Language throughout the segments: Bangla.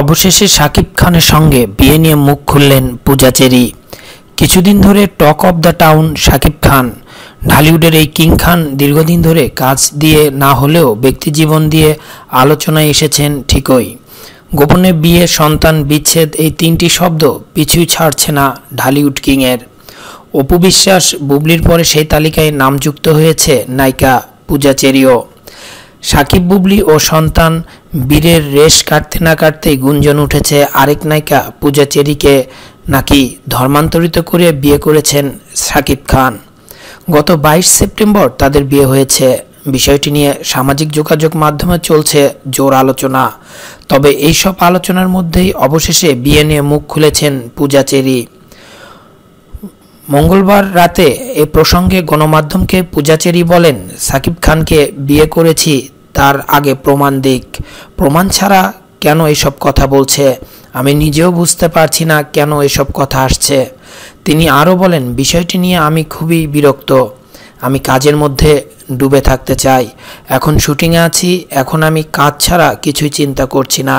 অবশেষে সাকিব খানের সঙ্গে বিয়ে নিয়ে মুখ খুললেন পূজা চেরি কিছুদিন ধরে talk of the town Shakib Khan ঢালিউডের এই কিং খান দীর্ঘদিন ধরে কাজ দিয়ে না হলেও ব্যক্তিজীবন দিয়ে আলোচনায় এসেছেন ঠিকই গোপনে বিয়ে সন্তান বিচ্ছেদ এই তিনটি শব্দ পিছু ছাড়ছে না ঢালিউড কিংয়ের অপু বিশ্বাস বুবলির পরে সেই তালিকায় নামযুক্ত হয়েছে নায়িকা পূজা চেরিও সাকিব বুবলি ও সন্তান বীরের রেশ কাটতে না কাটতেই গুঞ্জন উঠেছে আরেক নায়িকা পূজা চেরিকে নাকি ধর্মান্তরিত করে বিয়ে করেছেন সাকিব খান গত বাইশ সেপ্টেম্বর তাদের বিয়ে হয়েছে বিষয়টি নিয়ে সামাজিক যোগাযোগ মাধ্যমে চলছে জোর আলোচনা তবে এইসব আলোচনার মধ্যেই অবশেষে বিয়ে নিয়ে মুখ খুলেছেন পূজা চেরি মঙ্গলবার রাতে এ প্রসঙ্গে গণমাধ্যমকে পূজাচেরি বলেন সাকিব খানকে বিয়ে করেছি তার আগে প্রমাণ দিক প্রমাণ ছাড়া কেন এসব কথা বলছে আমি নিজেও বুঝতে পারছি না কেন এসব কথা আসছে তিনি আরও বলেন বিষয়টি নিয়ে আমি খুবই বিরক্ত আমি কাজের মধ্যে ডুবে থাকতে চাই এখন শুটিংয়ে আছি এখন আমি কাজ ছাড়া কিছুই চিন্তা করছি না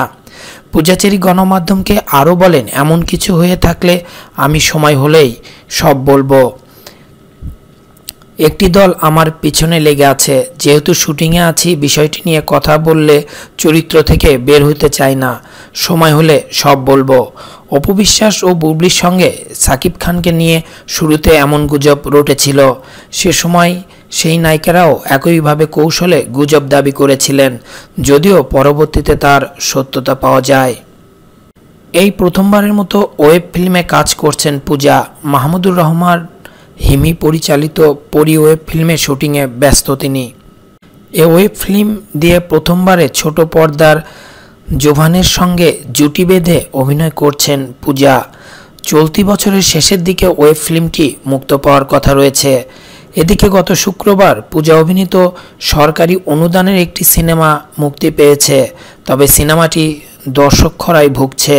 পূজাচেরি গণমাধ্যমকে আরও বলেন এমন কিছু হয়ে থাকলে আমি সময় হলেই সব বলবো একটি দল আমার পিছনে লেগে আছে যেহেতু শুটিংয়ে আছি বিষয়টি নিয়ে কথা বললে চরিত্র থেকে বের হতে চাই না সময় হলে সব বলবো অপবিশ্বাস ও বুবলির সঙ্গে সাকিব খানকে নিয়ে শুরুতে এমন গুজব রটেছিল সে সময় সেই নায়িকারাও একইভাবে কৌশলে গুজব দাবি করেছিলেন যদিও পরবর্তীতে তার সত্যতা পাওয়া যায় এই প্রথমবারের মতো ওয়েব ফিল্মে কাজ করছেন পূজা মাহমুদুর রহমান হিমি পরিচালিত পরি ওয়েব ফিল্মের শুটিংয়ে ব্যস্ত তিনি এ ওয়েব ফিল্ম দিয়ে প্রথমবারে ছোট পর্দার জোভানের সঙ্গে জুটি বেঁধে অভিনয় করছেন পূজা চলতি বছরের শেষের দিকে ওয়েব ফিল্মটি মুক্ত পাওয়ার কথা রয়েছে এদিকে গত শুক্রবার পূজা অভিনীত সরকারি অনুদানের একটি সিনেমা মুক্তি পেয়েছে তবে সিনেমাটি দর্শক খরায় ভুগছে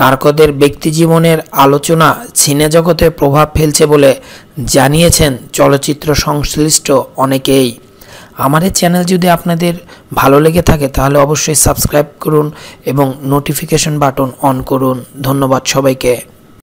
তারকদের ব্যক্তিজীবনের আলোচনা সিনেজগতে প্রভাব ফেলছে বলে জানিয়েছেন চলচ্চিত্র সংশ্লিষ্ট অনেকেই আমাদের চ্যানেল যদি আপনাদের ভালো লেগে থাকে তাহলে অবশ্যই সাবস্ক্রাইব করুন এবং নোটিফিকেশন বাটন অন করুন ধন্যবাদ সবাইকে